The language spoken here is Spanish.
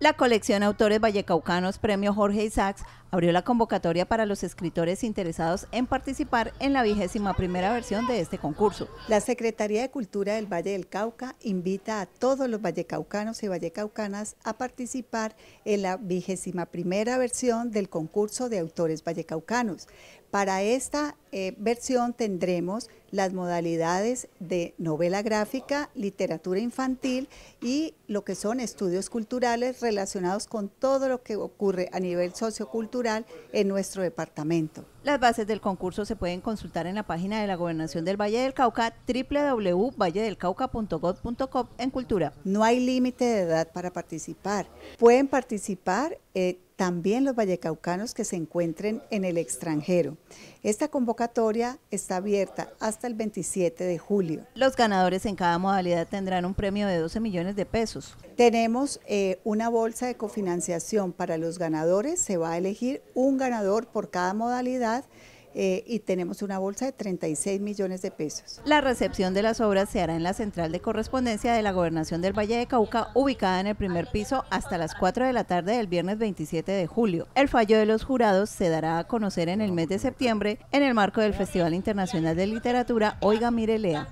La colección Autores Vallecaucanos Premio Jorge Isaacs abrió la convocatoria para los escritores interesados en participar en la vigésima primera versión de este concurso. La Secretaría de Cultura del Valle del Cauca invita a todos los vallecaucanos y vallecaucanas a participar en la vigésima primera versión del concurso de autores vallecaucanos. Para esta eh, versión tendremos las modalidades de novela gráfica, literatura infantil y lo que son estudios culturales relacionados con todo lo que ocurre a nivel sociocultural en nuestro departamento. Las bases del concurso se pueden consultar en la página de la Gobernación del Valle del Cauca, www.valledelcauca.gov.co en Cultura. No hay límite de edad para participar. Pueden participar eh, también los vallecaucanos que se encuentren en el extranjero. Esta convocatoria está abierta hasta el 27 de julio. Los ganadores en cada modalidad tendrán un premio de 12 millones de pesos. Tenemos eh, una bolsa de cofinanciación para los ganadores, se va a elegir un ganador por cada modalidad eh, y tenemos una bolsa de 36 millones de pesos. La recepción de las obras se hará en la central de correspondencia de la Gobernación del Valle de Cauca, ubicada en el primer piso hasta las 4 de la tarde del viernes 27 de julio. El fallo de los jurados se dará a conocer en el mes de septiembre en el marco del Festival Internacional de Literatura Oiga lea.